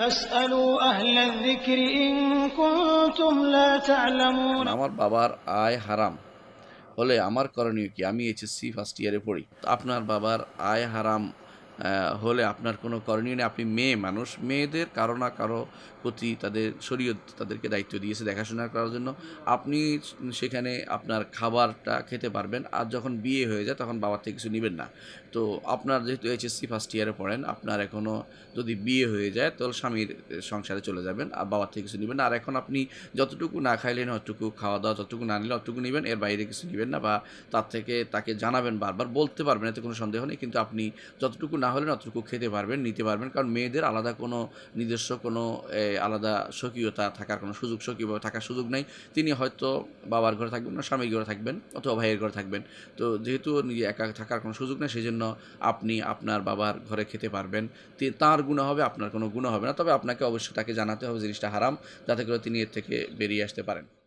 মানে আমার বাবার আয় হারাম হলে আমার করণীয় কি আমি এইচএসসি ফার্স্ট ইয়ারে পড়ি আপনার বাবার আয় হারাম হলে আপনার কোনো করণীয় নেই আপনি মেয়ে মানুষ মেয়েদের কারো না কারো প্রতি তাদের শরীয়ত তাদেরকে দায়িত্ব দিয়েছে দেখাশোনা করার জন্য আপনি সেখানে আপনার খাবারটা খেতে পারবেন আর যখন বিয়ে হয়ে যায় তখন বাবার থেকে কিছু নেবেন না তো আপনার যেহেতু এইচএসসি ফার্স্ট ইয়ারে পড়েন আপনার এখনও যদি বিয়ে হয়ে যায় তাহলে স্বামীর সংসারে চলে যাবেন আর বাবার থেকে কিছু নেবেন না আর এখন আপনি যতটুকু না খাইলেন অতটুকু খাওয়া দাওয়া যতটুকু না নিলে অতটুকু নেবেন এর বাইরে কিছু নেবেন না বা তার থেকে তাকে জানাবেন বারবার বলতে পারবেন এতে কোনো সন্দেহ নেই কিন্তু আপনি যতটুকু না না হলে অতটুকু খেতে পারবেন নিতে পারবেন কারণ মেয়েদের আলাদা কোনো নিজস্ব কোনো আলাদা স্বকীয়তা থাকার কোনো সুযোগ স্বকীয়ভাবে থাকার সুযোগ নাই তিনি হয়তো বাবার ঘরে থাকবেন না স্বামীর ঘরে থাকবেন অথবা ভাইয়ের ঘরে থাকবেন তো যেহেতু নিজে একা থাকার কোনো সুযোগ নেই সেই জন্য আপনি আপনার বাবার ঘরে খেতে পারবেন তার গুণা হবে আপনার কোনো গুণ হবে না তবে আপনাকে অবশ্যই তাকে জানাতে হবে জিনিসটা হারাম যাতে করে তিনি এর থেকে বেরিয়ে আসতে পারেন